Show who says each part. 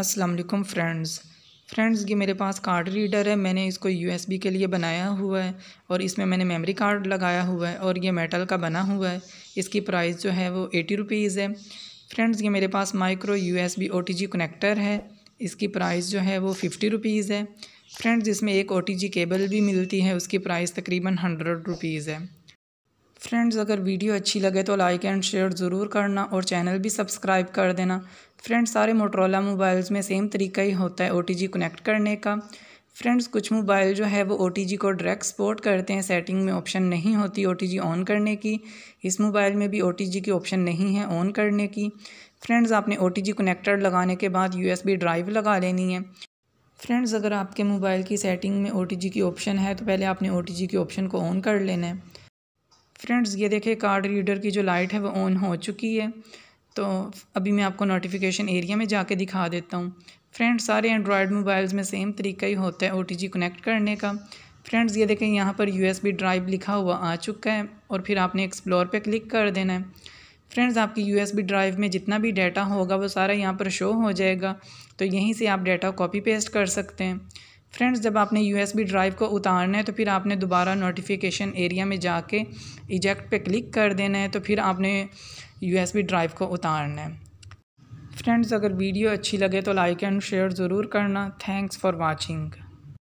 Speaker 1: अस्सलाम वालेकुम friends friends ये मेरे पास कार्ड रीडर है मैंने इसको यूएसबी के लिए बनाया हुआ है और इसमें मैंने मेमोरी कार्ड लगाया हुआ है और ये मेटल का बना हुआ है इसकी प्राइस जो है वो एटी रुपीज़ है फ्रेंड्स ये मेरे पास माइक्रो यूएसबी ओटीजी कनेक्टर है इसकी प्राइस जो है वो फिफ्टी रुपीज़ है फ्रेंड्स इसमें एक ओ केबल भी मिलती है उसकी प्राइस तकरीबन हंड्रेड रुपीज़ है फ्रेंड्स अगर वीडियो अच्छी लगे तो लाइक एंड शेयर ज़रूर करना और चैनल भी सब्सक्राइब कर देना फ्रेंड्स सारे मोटरोला मोबाइल्स में सेम तरीका ही होता है ओ कनेक्ट करने का फ्रेंड्स कुछ मोबाइल जो है वो ओ को डायरेक्ट सपोर्ट करते हैं सेटिंग में ऑप्शन नहीं होती ओ ऑन करने की इस मोबाइल में भी ओ की ऑप्शन नहीं है ऑन करने की फ्रेंड्स आपने ओ कनेक्टर लगाने के बाद बी ड्राइव लगा लेनी है फ्रेंड्स अगर आपके मोबाइल की सेटिंग में ओ की ऑप्शन है तो पहले आपने ओ की ऑप्शन को ऑन कर लेना है फ्रेंड्स ये देखें कार्ड रीडर की जो लाइट है वो ऑन हो चुकी है तो अभी मैं आपको नोटिफिकेशन एरिया में जाके दिखा देता हूँ फ्रेंड्स सारे एंड्रॉयड मोबाइल्स में सेम तरीका ही होता है ओ कनेक्ट करने का फ्रेंड्स ये देखें यहाँ पर यू ड्राइव लिखा हुआ आ चुका है और फिर आपने एक्सप्लोर पे क्लिक कर देना है फ्रेंड्स आपकी यू ड्राइव में जितना भी डाटा होगा वो सारा यहाँ पर शो हो जाएगा तो यहीं से आप डाटा कॉपी पेस्ट कर सकते हैं फ्रेंड्स जब आपने यू ड्राइव को उतारना है तो फिर आपने दोबारा नोटिफिकेशन एरिया में जाके इजेक्ट पे क्लिक कर देना है तो फिर आपने यू ड्राइव को उतारना है फ्रेंड्स अगर वीडियो अच्छी लगे तो लाइक एंड शेयर ज़रूर करना थैंक्स फॉर वाचिंग